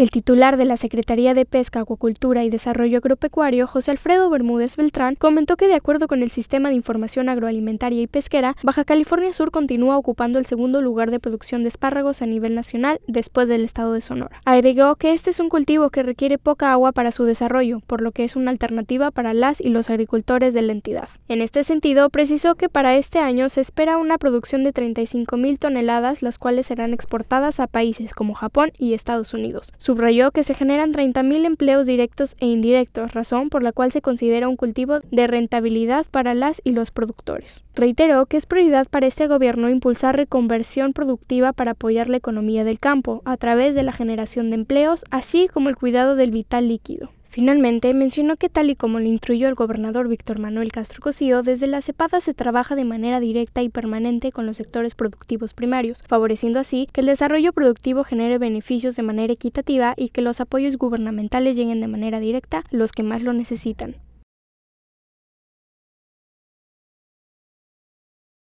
El titular de la Secretaría de Pesca, Acuacultura y Desarrollo Agropecuario, José Alfredo Bermúdez Beltrán, comentó que de acuerdo con el Sistema de Información Agroalimentaria y Pesquera, Baja California Sur continúa ocupando el segundo lugar de producción de espárragos a nivel nacional después del estado de Sonora. Agregó que este es un cultivo que requiere poca agua para su desarrollo, por lo que es una alternativa para las y los agricultores de la entidad. En este sentido, precisó que para este año se espera una producción de 35.000 mil toneladas, las cuales serán exportadas a países como Japón y Estados Unidos. Subrayó que se generan 30.000 empleos directos e indirectos, razón por la cual se considera un cultivo de rentabilidad para las y los productores. Reiteró que es prioridad para este gobierno impulsar reconversión productiva para apoyar la economía del campo a través de la generación de empleos, así como el cuidado del vital líquido. Finalmente, mencionó que tal y como lo instruyó el gobernador Víctor Manuel Castro Cosío, desde la cepada se trabaja de manera directa y permanente con los sectores productivos primarios, favoreciendo así que el desarrollo productivo genere beneficios de manera equitativa y que los apoyos gubernamentales lleguen de manera directa a los que más lo necesitan.